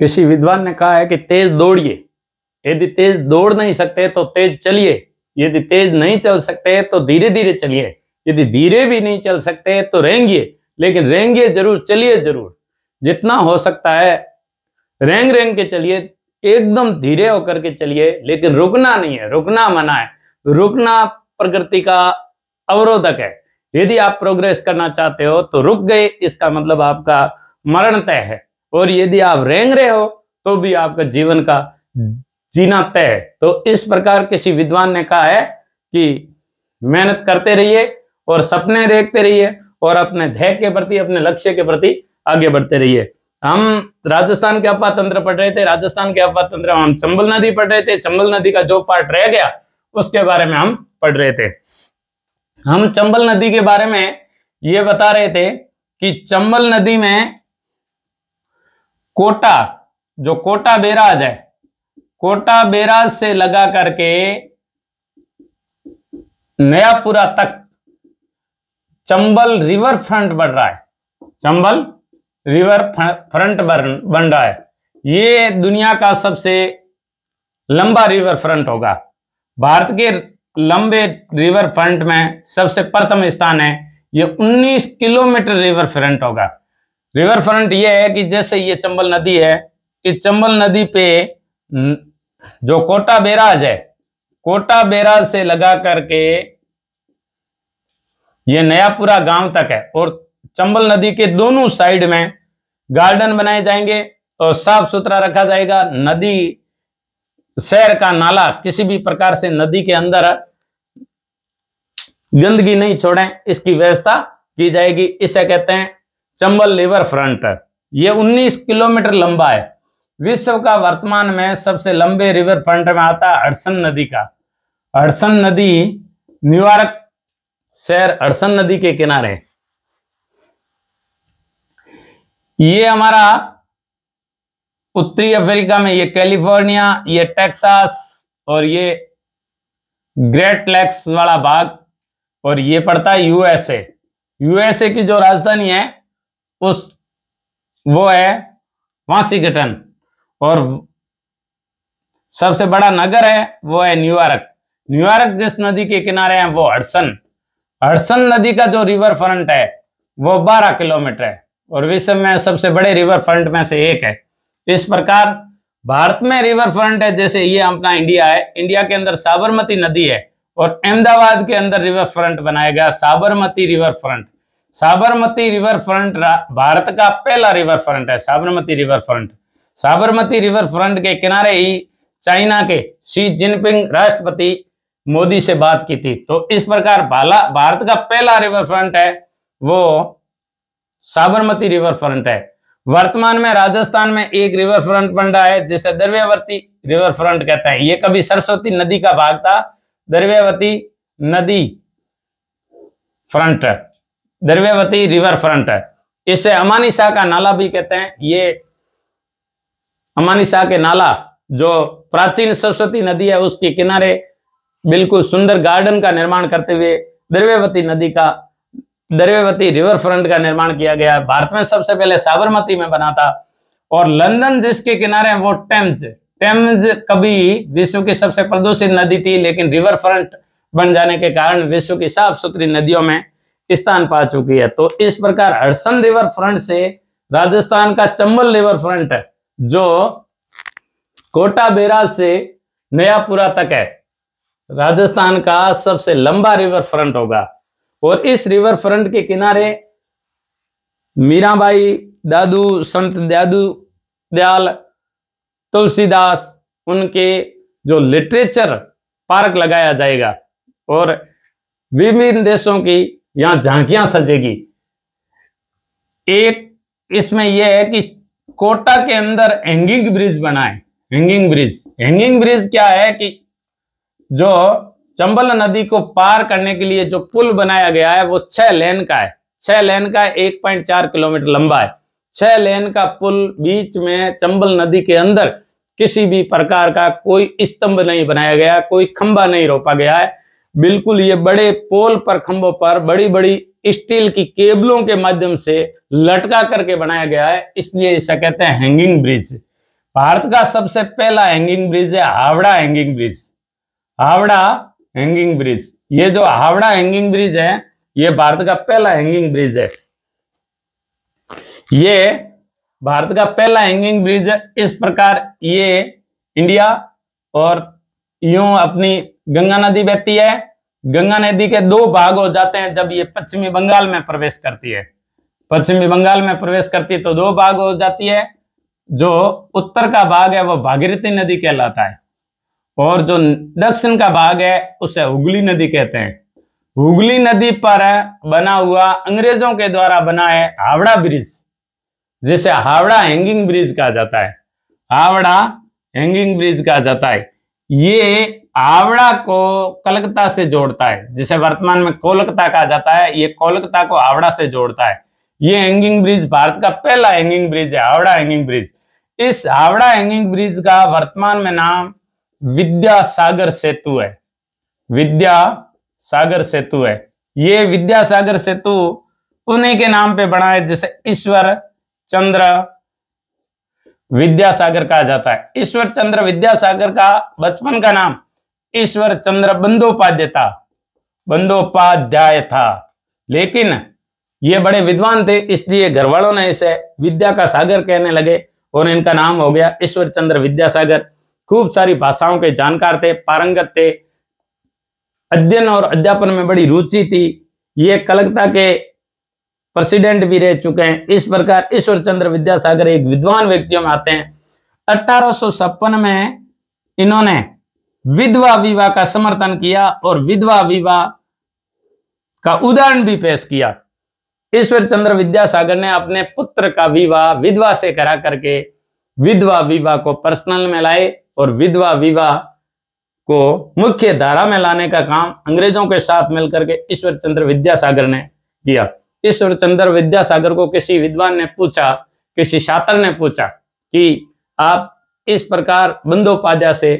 किसी विद्वान ने कहा है कि तेज दौड़िए यदि तेज दौड़ नहीं सकते तो तेज चलिए यदि तेज नहीं चल सकते तो धीरे धीरे चलिए यदि धीरे भी नहीं चल सकते तो रेंगिए लेकिन रेंगे जरूर चलिए जरूर जितना हो सकता है रेंग रेंग के चलिए एकदम धीरे होकर के चलिए लेकिन रुकना नहीं है रुकना मना है रुकना प्रकृति का अवरोधक है यदि आप प्रोग्रेस करना चाहते हो तो रुक गए इसका मतलब आपका मरण तय है और यदि आप रेंग रहे हो तो भी आपका जीवन का जीना तय तो इस प्रकार किसी विद्वान ने कहा है कि मेहनत करते रहिए और सपने देखते रहिए और अपने धैर्य के प्रति अपने लक्ष्य के प्रति आगे बढ़ते रहिए हम राजस्थान के तंत्र पढ़ रहे थे राजस्थान के तंत्र हम चंबल नदी पढ़ रहे थे चंबल नदी का जो पार्ट रह गया उसके बारे में हम पढ़ रहे थे हम चंबल नदी के बारे में ये बता रहे थे कि चंबल नदी में कोटा जो कोटा बेराज है कोटा बेराज से लगा करके नयापुरा तक चंबल रिवर फ्रंट बढ़ रहा है चंबल रिवर फ्रंट बन रहा है ये दुनिया का सबसे लंबा रिवर फ्रंट होगा भारत के लंबे रिवर फ्रंट में सबसे प्रथम स्थान है ये 19 किलोमीटर रिवर फ्रंट होगा रिवर फ्रंट ये है कि जैसे ये चंबल नदी है इस चंबल नदी पे जो कोटा बैराज है कोटा बैराज से लगा करके ये नयापुरा गांव तक है और चंबल नदी के दोनों साइड में गार्डन बनाए जाएंगे और साफ सुथरा रखा जाएगा नदी शहर का नाला किसी भी प्रकार से नदी के अंदर गंदगी नहीं छोड़ें इसकी व्यवस्था की जाएगी इसे कहते हैं चंबल रिवर फ्रंट ये 19 किलोमीटर लंबा है विश्व का वर्तमान में सबसे लंबे रिवर फ्रंट में आता है हडसन नदी का हडसन नदी न्यूयॉर्क शहर हडसन नदी के किनारे ये हमारा उत्तरी अफ्रीका में ये कैलिफोर्निया ये टेक्सास और ये ग्रेट लेक्स वाला भाग और ये पड़ता है यूएसए यूएसए की जो राजधानी है उस वो है वाशिंगटन और सबसे बड़ा नगर है वो है न्यूयॉर्क न्यूयॉर्क जिस नदी के किनारे है वो हडसन हडसन नदी का जो रिवर फ्रंट है वो 12 किलोमीटर है और विश्व में सबसे बड़े रिवर फ्रंट में से एक है इस प्रकार भारत में रिवर फ्रंट है जैसे ये अपना इंडिया है इंडिया के अंदर साबरमती नदी है और अहमदाबाद के अंदर रिवर फ्रंट बनाया गया Sabarmati river front Sabarmati river front Bharat का पहला रिवर फ्रंट है Sabarmati river front Sabarmati river front के किनारे ही चाइना के शी जिनपिंग राष्ट्रपति मोदी से बात की थी तो इस प्रकार भाला भारत का पहला रिवर फ्रंट है वो साबरमती रिवर फ्रंट है वर्तमान में राजस्थान में एक रिवर फ्रंट बन रहा है जिसे द्रव्यवर्ती रिवर फ्रंट कहते हैं ये कभी सरस्वती नदी का भाग था द्रव्यवती नदी फ्रंट द्रव्यवती रिवर फ्रंट है इसे अमानी शाह का नाला भी कहते हैं ये अमानी शाह के नाला जो प्राचीन सरस्वती नदी है उसके किनारे बिल्कुल सुंदर गार्डन का निर्माण करते हुए द्रव्यवती नदी का द्रव्यवती रिवर फ्रंट का निर्माण किया गया भारत में सबसे पहले साबरमती में बना था और लंदन जिसके किनारे है वो टेम्स टेम्स कभी विश्व की सबसे प्रदूषित नदी थी लेकिन रिवर फ्रंट बन जाने के कारण विश्व की साफ सुथरी नदियों में स्थान पा चुकी है तो इस प्रकार हडसन रिवर फ्रंट से राजस्थान का चंबल रिवर फ्रंट जो कोटा बेराज से नयापुरा तक है राजस्थान का सबसे लंबा रिवर फ्रंट होगा और इस रिवर फ्रंट के किनारे मीराबाई दादू संत दादू दयाल तुलसीदास उनके जो लिटरेचर पार्क लगाया जाएगा और विभिन्न देशों की यहां झांकियां सजेगी एक इसमें यह है कि कोटा के अंदर हैंगिंग ब्रिज बनाए हैंगिंग ब्रिज हैंगिंग ब्रिज क्या है कि जो चंबल नदी को पार करने के लिए जो पुल बनाया गया है वो छह लेन का है छह लेन का एक पॉइंट चार किलोमीटर लंबा है छह लेन का पुल बीच में चंबल नदी के अंदर किसी भी प्रकार का कोई स्तंभ नहीं बनाया गया कोई खंबा नहीं रोपा गया है बिल्कुल ये बड़े पोल पर खंभों पर बड़ी बड़ी स्टील की केबलों के माध्यम से लटका करके बनाया गया है इसलिए इसे कहते हैं हैंगिंग ब्रिज भारत का सबसे पहला हैंगिंग ब्रिज है Howrah hanging bridge Howrah hanging bridge ये जो हावड़ा हैंगिंग ब्रिज है ये भारत का पहला हैंगिंग ब्रिज है ये भारत का पहला हैंगिंग ब्रिज है इस प्रकार ये इंडिया और यूं अपनी गंगा नदी बहती है गंगा नदी के दो भाग हो जाते हैं जब ये पश्चिमी बंगाल में प्रवेश करती है पश्चिमी बंगाल में प्रवेश करती है तो दो भाग हो जाती है जो उत्तर का भाग है वह भागीरथी नदी कहलाता है और जो दक्षिण का भाग है उसे हुगली नदी कहते हैं हुगली नदी पर बना हुआ अंग्रेजों के द्वारा बना है हावड़ा ब्रिज जिसे हावड़ा हैंगिंग ब्रिज कहा जाता है हावड़ा हैंगिंग ब्रिज कहा जाता है ये आवड़ा को कलकत्ता से जोड़ता है जिसे वर्तमान में कोलकाता कहा जाता है ये कोलकाता को आवड़ा से जोड़ता है ये हैंगिंग ब्रिज भारत का पहला हैंगिंग ब्रिज है हावड़ा हैंगिंग ब्रिज इस हावड़ा हैंगिंग ब्रिज का वर्तमान में नाम विद्यासागर सेतु है विद्या सागर सेतु है ये विद्यासागर सेतु उन्हीं के नाम पे बना है जैसे ईश्वर चंद्र विद्यासागर कहा जाता है ईश्वर चंद्र विद्यासागर का बचपन का नाम ईश्वर चंद्र बंदोपाध्याय था बंदोपाध्याय था लेकिन ये बड़े विद्वान थे इसलिए घर वालों ने इसे विद्या का सागर कहने लगे और इनका नाम हो गया ईश्वर चंद्र विद्यासागर खूब सारी भाषाओं के जानकार थे पारंगत थे अध्ययन और अध्यापन में बड़ी रुचि थी ये कलकत्ता के प्रेसिडेंट भी रह चुके हैं इस प्रकार ईश्वर चंद्र विद्यासागर एक विद्वान व्यक्तियों में आते हैं अठारह में इन्होंने विधवा विवाह का समर्थन किया और विधवा विवाह का उदाहरण भी पेश किया ईश्वर चंद्र विद्यासागर ने अपने पुत्र का विवाह विधवा से करा करके विधवा विवाह को पर्सनल में लाए और विधवा विवाह को मुख्य धारा में लाने का काम अंग्रेजों के साथ मिलकर के ईश्वर चंद्र विद्यासागर ने किया ईश्वर चंद्र विद्यासागर को किसी विद्वान ने पूछा किसी छात्र ने पूछा कि आप इस प्रकार बंदोपाध्याय से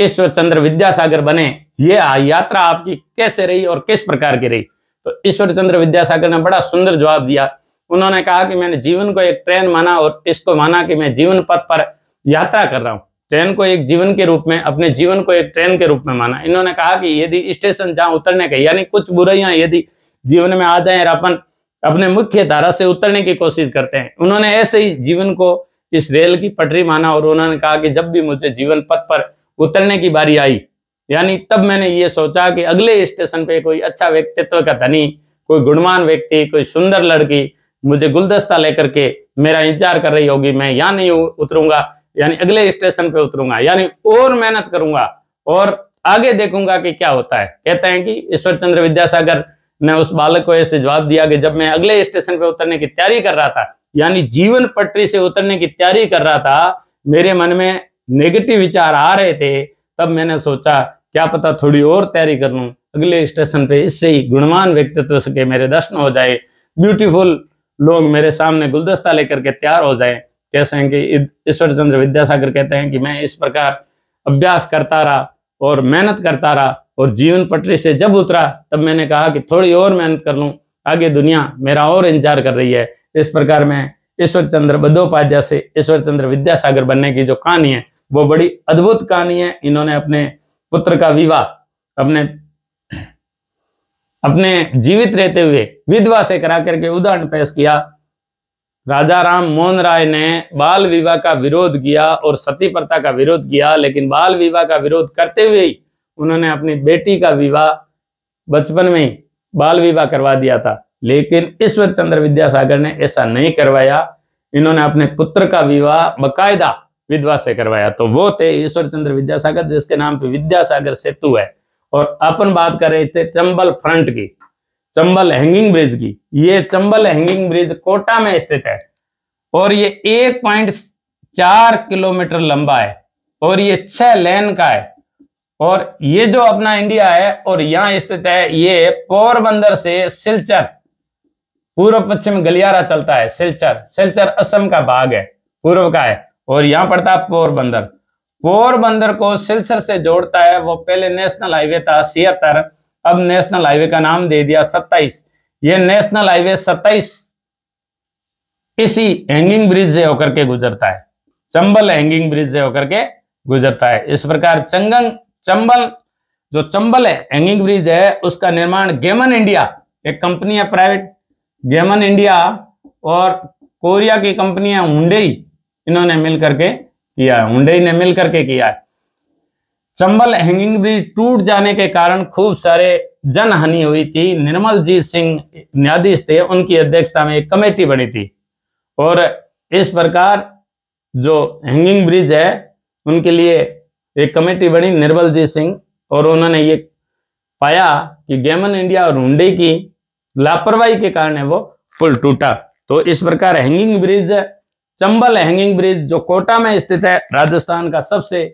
ईश्वर चंद्र विद्यासागर बने ये यात्रा आपकी कैसे रही और किस प्रकार की रही तो ईश्वर चंद्र विद्यासागर ने बड़ा सुंदर जवाब दिया उन्होंने कहा कि मैंने जीवन को एक ट्रेन माना और इसको माना कि मैं जीवन पथ पर यात्रा कर रहा हूँ ट्रेन को एक जीवन के रूप में अपने जीवन को एक ट्रेन के रूप में माना इन्होंने कहा कि यदि स्टेशन जहाँ उतरने का यानी कुछ बुराइयां यदि जीवन में आ जाए अपन अपने मुख्य धारा से उतरने की कोशिश करते हैं उन्होंने ऐसे ही जीवन को इस रेल की पटरी माना और उन्होंने कहा कि जब भी मुझे जीवन पथ पर उतरने की बारी आई यानी तब मैंने ये सोचा कि अगले स्टेशन पे कोई अच्छा व्यक्तित्व का धनी कोई गुणवान व्यक्ति कोई सुंदर लड़की मुझे गुलदस्ता लेकर के मेरा इंतजार कर रही होगी मैं यहाँ नहीं उतरूंगा यानी अगले स्टेशन पे उतरूंगा यानी और मेहनत करूंगा और आगे देखूंगा कि क्या होता है कहते हैं कि ईश्वर चंद्र विद्यासागर मैं उस बालक को ऐसे जवाब दिया कि जब मैं अगले स्टेशन पे उतरने की तैयारी कर रहा था यानी जीवन पटरी से उतरने की तैयारी कर रहा था मेरे मन में नेगेटिव विचार आ रहे थे तब मैंने सोचा क्या पता थोड़ी और तैयारी कर लू अगले स्टेशन पे इससे ही गुणवान व्यक्तित्व के मेरे दर्शन हो जाए ब्यूटीफुल लोग मेरे सामने गुलदस्ता लेकर के तैयार हो जाए कैसे हैं कि ईश्वर चंद्र विद्यासागर कहते हैं कि मैं इस प्रकार अभ्यास करता रहा और मेहनत करता रहा और जीवन पटरी से जब उतरा तब मैंने कहा कि थोड़ी और मेहनत कर लूँ आगे दुनिया मेरा और इंतजार कर रही है इस प्रकार मैं ईश्वर चंद्र बदोपाध्याय से ईश्वर चंद्र विद्यासागर बनने की जो कहानी है वो बड़ी अद्भुत कहानी है इन्होंने अपने पुत्र का विवाह अपने अपने जीवित रहते हुए विधवा से करा करके उदाहरण पेश किया राजा राम मोहन राय ने बाल विवाह का विरोध किया और सती प्रथा का विरोध किया लेकिन बाल विवाह का विरोध करते हुए ही उन्होंने अपनी बेटी का विवाह बचपन में ही बाल विवाह करवा दिया था लेकिन ईश्वर चंद्र विद्यासागर ने ऐसा नहीं करवाया इन्होंने अपने पुत्र का विवाह बकायदा विधवा से करवाया तो वो थे ईश्वर चंद्र विद्यासागर जिसके नाम पे विद्यासागर सेतु है और अपन बात कर रहे थे चंबल फ्रंट की चंबल हैंगिंग ब्रिज की ये चंबल हैंगिंग ब्रिज कोटा में स्थित है और ये एक पॉइंट चार किलोमीटर लंबा है और ये छह लेन का है और ये जो अपना इंडिया है और यहां स्थित है ये पोरबंदर से सिलचर पूर्व पश्चिम गलियारा चलता है सिलचर सिलचर असम का भाग है पूर्व का है और यहां पड़ता है पोरबंदर पोरबंदर को सिलचर से जोड़ता है वो पहले नेशनल हाईवे था छिहत्तर अब नेशनल हाईवे का नाम दे दिया सत्ताईस ये नेशनल हाईवे सत्ताईस इसी हैंगिंग ब्रिज से होकर के गुजरता है चंबल हैंगिंग ब्रिज से होकर के गुजरता है इस प्रकार चंगंग चंबल जो चंबल है हैंगिंग ब्रिज है उसका निर्माण गेमन इंडिया एक कंपनी है प्राइवेट गेमन इंडिया और कोरिया की कंपनी है हुडई इन्होंने मिल करके किया है हुडई ने मिल करके किया है चंबल हैंगिंग ब्रिज टूट जाने के कारण खूब सारे जनहानि हुई थी निर्मल जीत सिंह न्यायाधीश थे उनकी अध्यक्षता में एक कमेटी बनी थी और इस प्रकार जो हैंगिंग ब्रिज है उनके लिए एक कमेटी बनी निर्मल जीत सिंह और उन्होंने ये पाया कि गेमन इंडिया और हुडे की लापरवाही के कारण वो पुल टूटा तो इस प्रकार hanging bridge Chambal hanging bridge जो कोटा में स्थित है राजस्थान का सबसे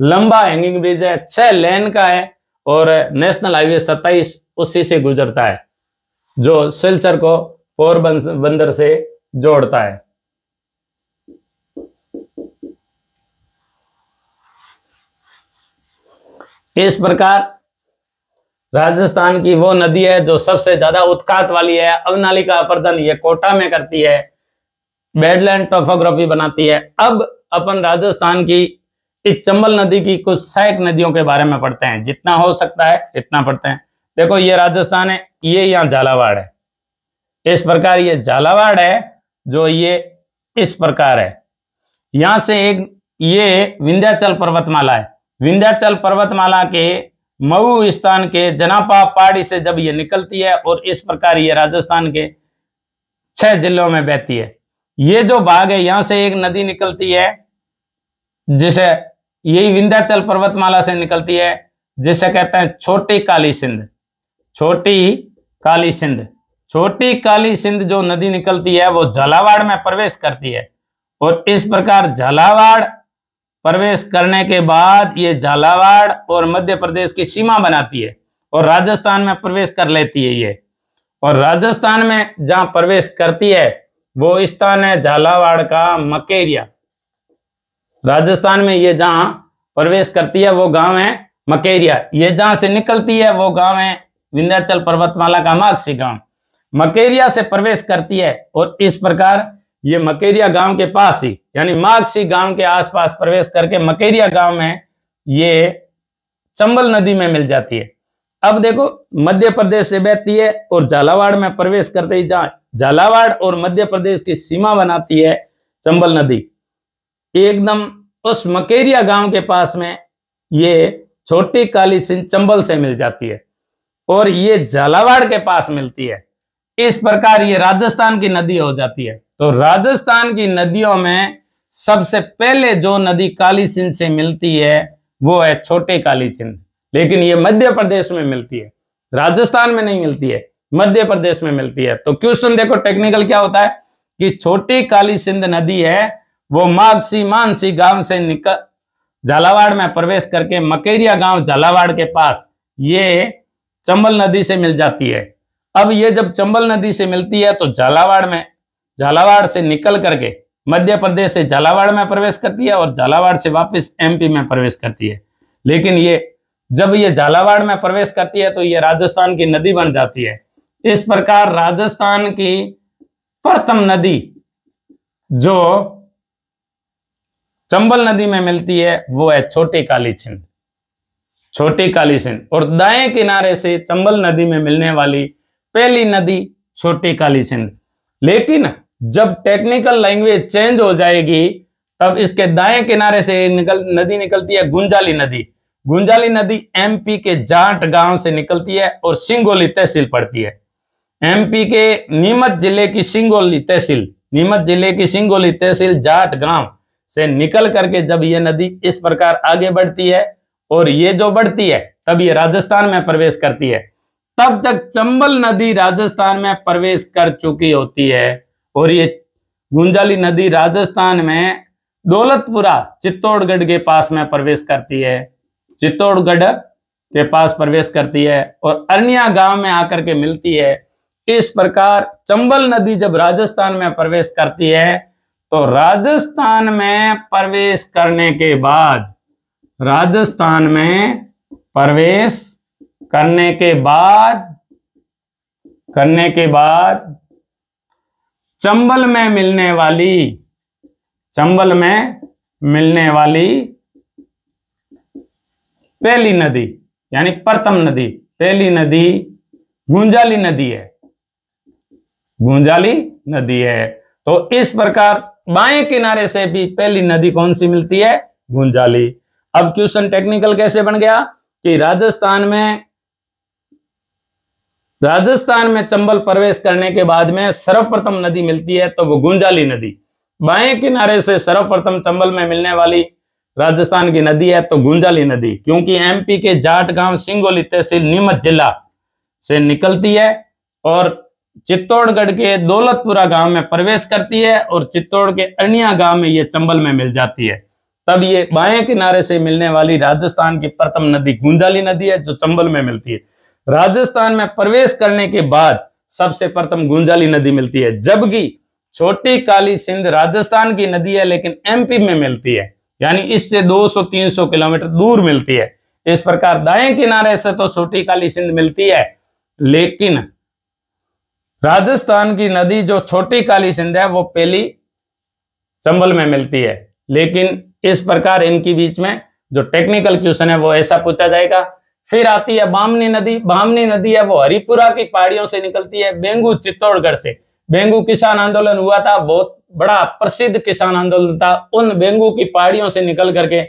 लंबा हैंगिंग ब्रिज है छह लेन का है और नेशनल हाईवे 27 उसी से गुजरता है जो सिलचर को पोरबंदर से जोड़ता है इस प्रकार राजस्थान की वो नदी है जो सबसे ज्यादा उत्कात वाली है अवनाली का अपर्दन ये कोटा में करती है बेडलैंड टोफोग्राफी बनाती है अब अपन राजस्थान की इस चंबल नदी की कुछ सहायक नदियों के बारे में पढ़ते हैं जितना हो सकता है इतना पढ़ते हैं देखो ये राजस्थान है ये यहाँ झालावाड़ है इस प्रकार ये झालावाड़ है जो ये इस प्रकार है यहां से एक ये विंध्याचल पर्वतमाला है विंध्याचल पर्वतमाला के मऊ स्थान के जनापा पहाड़ी से जब ये निकलती है और इस प्रकार ये राजस्थान के छह जिलों में बहती है ये जो भाग है यहां से एक नदी निकलती है जिसे यही विंध्याचल पर्वतमाला से निकलती है जिसे कहते हैं छोटी काली सिंध छोटी काली सिंध छोटी काली सिंध जो नदी निकलती है वो झालावाड़ में प्रवेश करती है और इस प्रकार झालावाड़ प्रवेश करने के बाद ये झालावाड़ और मध्य प्रदेश की सीमा बनाती है और राजस्थान में प्रवेश कर लेती है ये और राजस्थान में जहां प्रवेश करती है वो स्थान है झालावाड़ का मकेरिया राजस्थान में ये जहां प्रवेश करती है वो गांव है मकेरिया ये जहां से निकलती है वो गांव है विंध्याचल पर्वतमाला का माक्सी गांव मकेरिया से प्रवेश करती है और इस प्रकार ये मकेरिया गांव के पास ही यानी माक्सी गांव के आसपास प्रवेश करके मकेरिया गांव में ये चंबल नदी में मिल जाती है अब देखो मध्य प्रदेश से बहती है और झालावाड़ में प्रवेश करते ही जहां झालावाड़ और मध्य प्रदेश की सीमा बनाती है चंबल नदी एकदम उस मकेरिया गांव के पास में ये छोटी काली सिंह चंबल से मिल जाती है और ये झालावाड़ के पास मिलती है इस प्रकार ये राजस्थान की नदी हो जाती है तो राजस्थान की नदियों में सबसे पहले जो नदी काली सिंध से मिलती है वो है छोटे काली सिंध लेकिन ये मध्य प्रदेश में मिलती है राजस्थान में नहीं मिलती है मध्य प्रदेश में मिलती है तो क्वेश्चन देखो टेक्निकल क्या होता है कि छोटी काली सिंध नदी है वो मागसी मानसी गांव से निकल झालावाड़ में प्रवेश करके मकेरिया गांव झालावाड़ के पास ये चंबल नदी से मिल जाती है अब ये जब चंबल नदी से मिलती है तो झालावाड़ में झालावाड़ से निकल करके मध्य प्रदेश से झालावाड़ में प्रवेश करती है और झालावाड़ से वापस एमपी में प्रवेश करती है लेकिन ये जब ये झालावाड़ में प्रवेश करती है तो ये राजस्थान की नदी बन जाती है इस प्रकार राजस्थान की प्रथम नदी जो चंबल नदी में मिलती है वो है छोटी काली छिंद छोटी काली सिंध और दाएं किनारे से चंबल नदी में मिलने वाली पहली नदी छोटी काली सिंध लेकिन जब टेक्निकल लैंग्वेज चेंज हो जाएगी तब इसके दाएं किनारे से निकल नदी निकलती है गुंजाली नदी गुंजाली नदी एमपी के जाट गांव से निकलती है और सिंगोली तहसील पड़ती है एमपी के नीमच जिले की सिंगोली तहसील नीमच जिले की सिंगोली तहसील जाट गांव से निकल करके जब ये नदी इस प्रकार आगे बढ़ती है और ये जो बढ़ती है तब ये राजस्थान में प्रवेश करती है तब तक चंबल नदी राजस्थान में प्रवेश कर चुकी होती है और ये गुंजाली नदी राजस्थान में दौलतपुरा चित्तौड़गढ़ के पास में प्रवेश करती है चित्तौड़गढ़ के पास प्रवेश करती है और अरनिया गांव में आकर के मिलती है इस प्रकार चंबल नदी जब राजस्थान में प्रवेश करती है तो राजस्थान में प्रवेश करने के बाद राजस्थान में प्रवेश करने के बाद करने के बाद चंबल में मिलने वाली चंबल में मिलने वाली पहली नदी यानी प्रथम नदी पहली नदी गुंजाली नदी है गुंजाली नदी है तो इस प्रकार बाएं किनारे से भी पहली नदी कौन सी मिलती है गुंजाली अब क्वेश्चन टेक्निकल कैसे बन गया कि राजस्थान में राजस्थान में चंबल प्रवेश करने के बाद में सर्वप्रथम नदी मिलती है तो वो गुंजाली नदी बाएं किनारे से सर्वप्रथम चंबल में मिलने वाली राजस्थान की नदी है तो गुंजाली नदी क्योंकि एमपी के जाट गांव सिंगोली तहसील नीमच जिला से निकलती है और चित्तौड़गढ़ के दौलतपुरा गांव में प्रवेश करती है और चित्तौड़ के अरनिया गांव में ये चंबल में मिल जाती है तब ये बाएं किनारे से मिलने वाली राजस्थान की प्रथम नदी गुंजाली नदी है जो चंबल में मिलती है राजस्थान में प्रवेश करने के बाद सबसे प्रथम गुंजाली नदी मिलती है जबकि छोटी काली सिंध राजस्थान की नदी है लेकिन एमपी में मिलती है यानी इससे 200-300 किलोमीटर दूर मिलती है इस प्रकार दाएं किनारे से तो छोटी काली सिंध मिलती है लेकिन राजस्थान की नदी जो छोटी काली सिंध है वो पहली चंबल में मिलती है लेकिन इस प्रकार इनके बीच में जो टेक्निकल क्वेश्चन है वो ऐसा पूछा जाएगा फिर आती है बामनी नदी बामनी नदी है वो हरिपुरा की पहाड़ियों से निकलती है बेंगू चित्तौड़गढ़ से बेंगू किसान आंदोलन हुआ था बहुत बड़ा प्रसिद्ध किसान आंदोलन था उन बेंगू की पहाड़ियों से निकल करके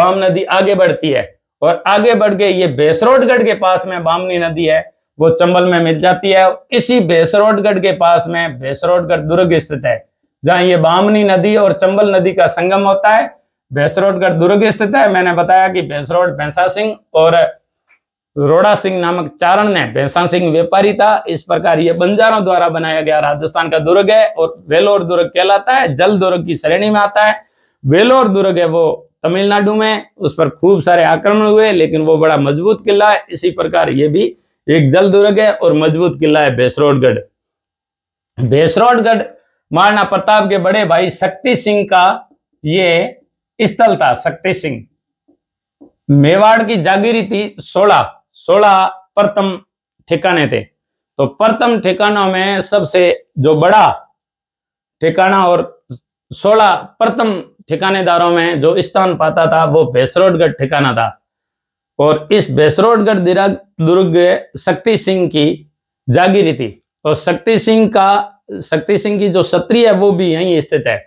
बाम नदी आगे बढ़ती है और आगे बढ़ के ये बेसरोडगढ़ के पास में बामनी नदी है वो चंबल में मिल जाती है इसी बेसरोडगढ़ के पास में भैसरोडगढ़ दुर्ग स्थित है जहां ये बामनी नदी और चंबल नदी का संगम होता है भैसरोडगढ़ दुर्ग स्थित है मैंने बताया कि बेसरोड भैंसा सिंह और रोड़ा सिंह नामक चारण ने भैंसा सिंह व्यापारी था इस प्रकार ये बंजारों द्वारा बनाया गया राजस्थान का दुर्ग है और वेलोर दुर्ग कहलाता है जल दुर्ग की श्रेणी में आता है वेलोर दुर्ग है वो तमिलनाडु में उस पर खूब सारे आक्रमण हुए लेकिन वो बड़ा मजबूत किला है इसी प्रकार ये भी एक जल दुर्ग है और मजबूत किला है भैसरोडगढ़ भैसरोडगढ़ महाराणा प्रताप के बड़े भाई शक्ति सिंह का ये स्थल था शक्ति सिंह मेवाड़ की जागीरी थी सोलह सोलह प्रथम ठिकाने थे तो प्रथम ठिकानों में सबसे जो बड़ा ठिकाना और सोलह प्रथम ठिकानेदारों में जो स्थान पाता था वो भैसरोडगढ़ ठिकाना था और इस बेसरोडगढ़ दुर्ग शक्ति सिंह की जागीर थी और शक्ति सिंह का शक्ति सिंह की जो सत्री है वो भी यहीं स्थित है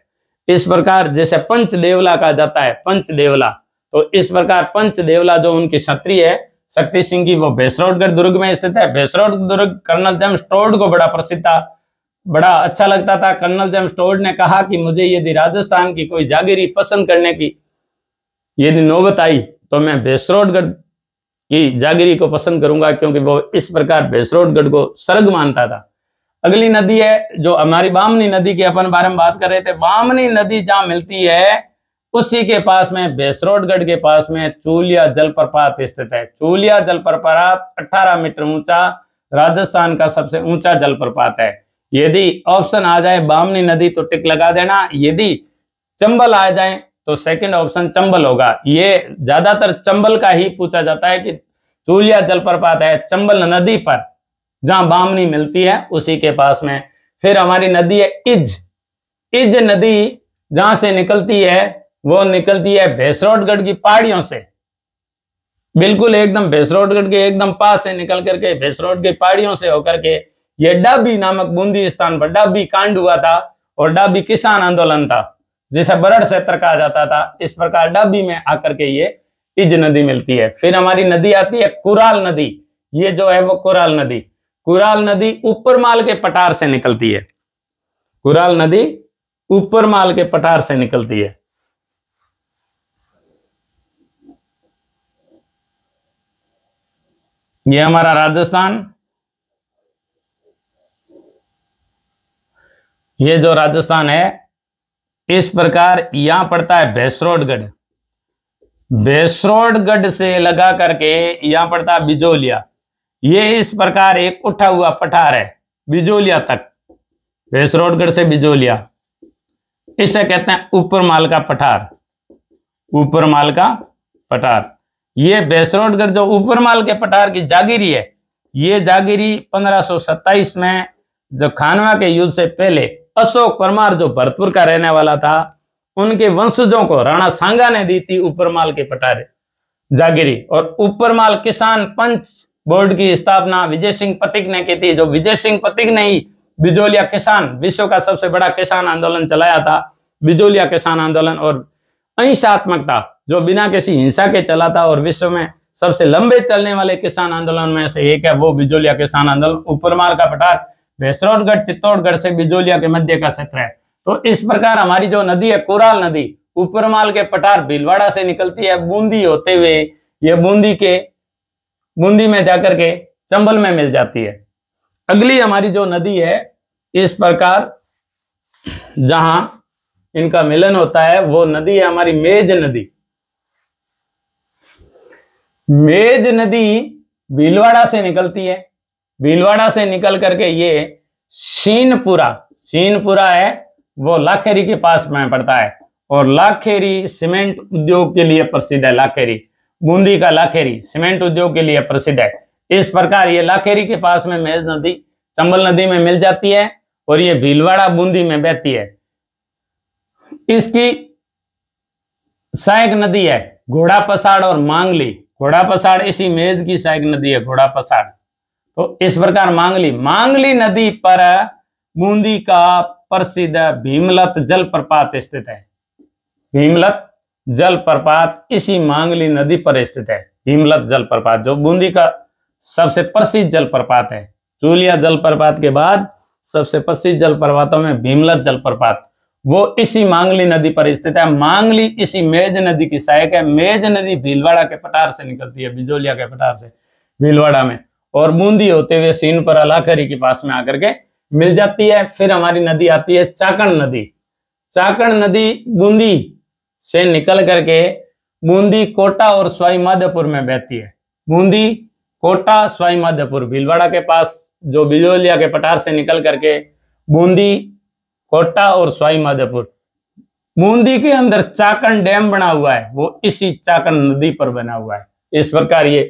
इस प्रकार जैसे पंच देवला कहा जाता है पंच देवला तो इस प्रकार पंच देवला जो उनकी सत्री है शक्ति सिंह की वो भैसरोडगढ़ दुर्ग में स्थित है भैसरोड दुर्ग कर्नल जेम स्टोर्ड को बड़ा प्रसिद्ध था बड़ा अच्छा लगता था कर्नल जेम स्टोर्ड ने कहा कि मुझे यदि राजस्थान की कोई जागीरी पसंद करने की यदि नौबत आई तो मैं भैसरोडगढ़ की जागिरी को पसंद करूंगा क्योंकि वो इस प्रकार भैसरोडगढ़ को सर्ग मानता था अगली नदी है जो हमारी बामनी नदी की अपन बारे में बात कर रहे थे बामनी नदी जहां मिलती है उसी के पास में भैसरोडगढ़ के पास में चूलिया जलप्रपात स्थित है चूलिया जलप्रपात 18 मीटर ऊंचा राजस्थान का सबसे ऊंचा जलप्रपात है यदि ऑप्शन आ जाए बामनी नदी तो टिक लगा देना यदि चंबल आ जाए तो सेकंड ऑप्शन चंबल होगा ये ज्यादातर चंबल का ही पूछा जाता है कि चूलिया जलप्रपात है चंबल नदी पर जहां बामनी मिलती है उसी के पास में फिर हमारी नदी है इज इज नदी जहां से निकलती है वो निकलती है भेसरोडगढ़ की पहाड़ियों से बिल्कुल एकदम भेसरोडगढ़ के एकदम पास से निकल करके भैसरोड की पहाड़ियों से होकर के ये डाबी नामक बूंदी स्थान पर डाबी कांड हुआ था और डाबी किसान आंदोलन था जिसे बरड क्षेत्र कहा जाता था इस प्रकार डबी में आकर के ये इज नदी मिलती है फिर हमारी नदी आती है कुराल नदी ये जो है वो कुराल नदी कुराल नदी ऊपरमाल के पटार से निकलती है कुराल नदी ऊपरमाल के पटार से निकलती है ये हमारा राजस्थान ये जो राजस्थान है इस प्रकार यहां पड़ता है भैसरोडगढ़ भैसरोडगढ़ से लगा करके यहां पड़ता है बिजोलिया ये इस प्रकार एक उठा हुआ पठार है बिजोलिया तक भैसरोडगढ़ से बिजोलिया इसे कहते हैं ऊपरमाल का पठार ऊपरमाल का पठार ये भैसरोडगढ़ जो ऊपरमाल के पठार की जागीरी है ये जागीरी पंद्रह में जो खानवा के युद्ध से पहले अशोक परमार जो भरतपुर का रहने वाला था उनके वंशजों को राणा सांगा ने दी थी उपरमाल के पटारे जागिरी और उपरमाल किसान पंच बोर्ड की स्थापना विजय सिंह पतिक ने की थी जो विजय सिंह पतिक ने ही बिजोलिया किसान विश्व का सबसे बड़ा किसान आंदोलन चलाया था बिजोलिया किसान आंदोलन और अहिंसात्मकता जो बिना किसी हिंसा के चला था और विश्व में सबसे लंबे चलने वाले किसान आंदोलन में से एक है वो बिजोलिया किसान आंदोलन उपरमाल का पठार भैसरौरगढ़ तो चित्तौड़गढ़ से बिजोलिया के मध्य का क्षेत्र है तो इस प्रकार हमारी जो नदी है कोराल नदी उपरमाल के पठार भीलवाड़ा से निकलती है बूंदी होते हुए यह बूंदी के बूंदी में जाकर के चंबल में मिल जाती है अगली हमारी जो नदी है इस प्रकार जहां इनका मिलन होता है वो नदी है हमारी मेज नदी मेज नदी भीलवाड़ा से निकलती है भीलवाड़ा से निकल करके ये शीनपुरा शीनपुरा है वो लाखेरी के पास में पड़ता है और लाखेरी सीमेंट उद्योग के लिए प्रसिद्ध है लाखेरी बूंदी का लाखेरी सीमेंट उद्योग के लिए प्रसिद्ध है इस प्रकार ये लाखेरी के पास में मेज नदी चंबल नदी में मिल जाती है और ये भीलवाड़ा बूंदी में बहती है इसकी सहायक नदी है घोड़ा पसाड़ और मांगली घोड़ा पसाड़ इसी मेज की सहायक नदी है घोड़ा पसाड़ तो इस प्रकार मांगली मांगली नदी पर बूंदी का प्रसिद्ध भीमलत जलप्रपात स्थित है भीमलत जलप्रपात इसी मांगली नदी पर स्थित है भीमलत जलप्रपात जो बूंदी का सबसे प्रसिद्ध जलप्रपात है चूलिया जलप्रपात के बाद सबसे प्रसिद्ध जलप्रपातों में भीमलत जलप्रपात वो इसी मांगली नदी पर स्थित है मांगली इसी मेज नदी की सहायक है मेज नदी भीलवाड़ा के पठार से निकलती है बिजोलिया के पठार से भीलवाड़ा में और बूंदी होते हुए सीन पर अलाकरी के पास में आकर के मिल जाती है फिर हमारी नदी आती है चाकण नदी चाकण नदी बूंदी से निकल करके बूंदी कोटा और स्वाई माधोपुर में बहती है बूंदी कोटा स्वाई माधोपुर भीलवाड़ा के पास जो बिजोलिया के पठार से निकल करके बूंदी कोटा और स्वाई माधोपुर बूंदी के अंदर चाकण डैम बना हुआ है वो इसी चाकण नदी पर बना हुआ है इस प्रकार ये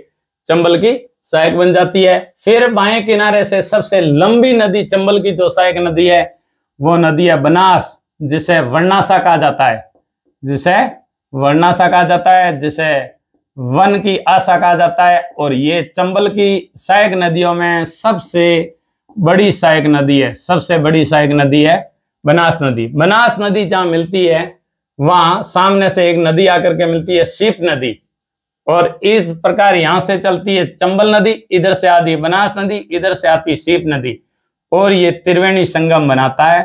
चंबल की सहायक बन जाती है फिर बाएं किनारे से सबसे लंबी नदी चंबल की जो सहायक नदी है वो नदी है बनास जिसे वर्णासा कहा जाता है जिसे वर्णासा कहा जाता है जिसे वन की आशा कहा जाता है और ये चंबल की सहायक नदियों में सबसे बड़ी सहायक नदी है सबसे बड़ी सहायक नदी है बनास नदी बनास नदी जहां मिलती है वहां सामने से एक नदी आकर के मिलती है सीप नदी और इस प्रकार यहां से चलती है चंबल नदी इधर से आती बनास नदी इधर से आती सीप नदी और ये त्रिवेणी संगम बनाता है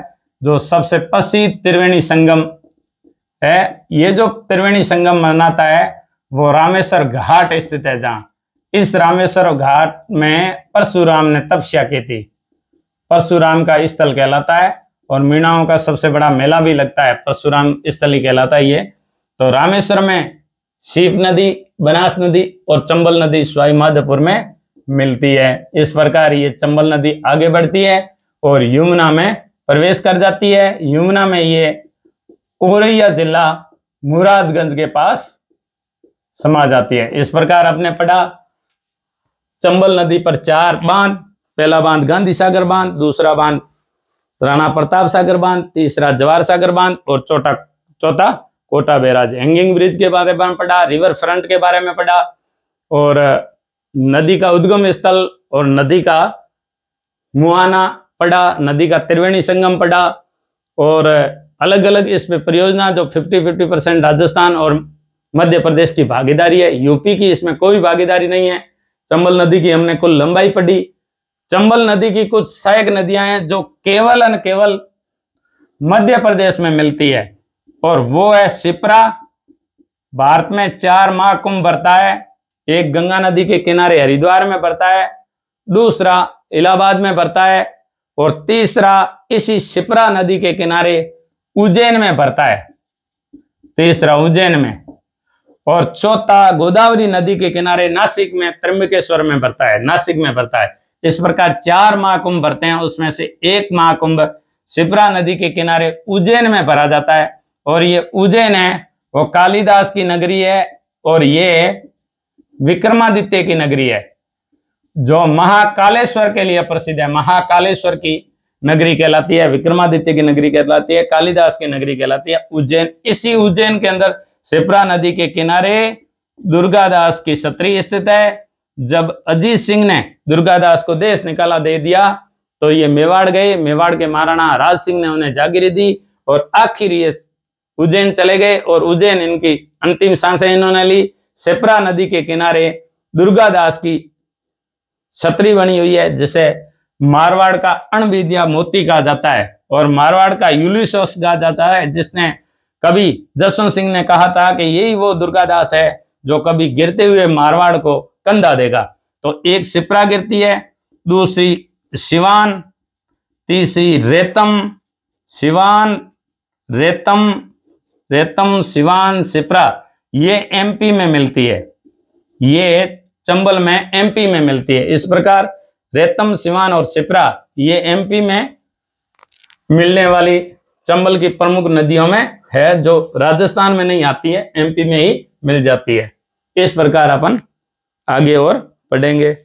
जो सबसे प्रसिद्ध त्रिवेणी संगम है ये जो त्रिवेणी संगम बनाता है वो रामेश्वर घाट स्थित है जहां इस रामेश्वर घाट में परशुराम ने तपस्या की थी परशुराम का स्थल कहलाता है और मीणाओं का सबसे बड़ा मेला भी लगता है परशुराम स्थल ही कहलाता है ये तो रामेश्वर में शिव नदी बनास नदी और चंबल नदी स्वाईमाधोपुर में मिलती है इस प्रकार ये चंबल नदी आगे बढ़ती है और यमुना में प्रवेश कर जाती है यमुना में ये उमरैया जिला मुरादगंज के पास समा जाती है इस प्रकार आपने पढ़ा चंबल नदी पर चार बांध पहला बांध गांधी सागर बांध दूसरा बांध राणा प्रताप सागर बांध तीसरा जवाहर सागर बांध और चौथा चौथा कोटा बैराज हैंगिंग ब्रिज के बारे में पढ़ा रिवर फ्रंट के बारे में पढ़ा और नदी का उद्गम स्थल और नदी का मुहाना पढ़ा नदी का त्रिवेणी संगम पढ़ा और अलग अलग इसमें परियोजना जो 50 50 परसेंट राजस्थान और मध्य प्रदेश की भागीदारी है यूपी की इसमें कोई भागीदारी नहीं है चंबल नदी की हमने कुल लंबाई पढ़ी चंबल नदी की कुछ सहायक नदियां हैं जो केवल न केवल मध्य प्रदेश में मिलती है और वो है सिपरा भारत में चार महाकुंभ बरता है एक गंगा नदी के किनारे हरिद्वार में बरता है दूसरा इलाहाबाद में बरता है और तीसरा इसी सिपरा नदी के किनारे उज्जैन में भरता है तीसरा उज्जैन में और चौथा गोदावरी नदी के किनारे नासिक में त्रिंबकेश्वर में भरता है नासिक में भरता है इस प्रकार चार महाकुंभ भरते हैं उसमें से एक महाकुंभ सिपरा नदी के किनारे उज्जैन में भरा जाता है और ये उज्जैन है वो कालिदास की नगरी है और ये विक्रमादित्य की नगरी है जो महाकालेश्वर के लिए प्रसिद्ध है महाकालेश्वर की नगरी कहलाती है विक्रमादित्य की नगरी कहलाती है कालिदास की नगरी कहलाती है उज्जैन इसी उज्जैन के अंदर सिपरा नदी के किनारे दुर्गादास की छतरी स्थित है जब अजीत सिंह ने दुर्गादास को देश निकाला दे दिया तो ये मेवाड़ गए मेवाड़ के महाराणा राज सिंह ने उन्हें जागीरी दी और आखिर ये उज्जैन चले गए और उज्जैन इनकी अंतिम सांसें इन्होंने ली सेपरा नदी के किनारे दुर्गादास की छतरी बनी हुई है जिसे मारवाड़ का अणविद्या मोती कहा जाता है और मारवाड़ का यूलिशोस कहा जाता है जिसने कभी जसवंत सिंह ने कहा था कि यही वो दुर्गादास है जो कभी गिरते हुए मारवाड़ को कंधा देगा तो एक सिपरा गिरती है दूसरी शिवान तीसरी रेतम शिवान रेतम रेतम सिवान सिप्रा ये एमपी में मिलती है ये चंबल में एमपी में मिलती है इस प्रकार रेतम सिवान और सिप्रा ये एमपी में मिलने वाली चंबल की प्रमुख नदियों में है जो राजस्थान में नहीं आती है एमपी में ही मिल जाती है इस प्रकार अपन आगे और पढ़ेंगे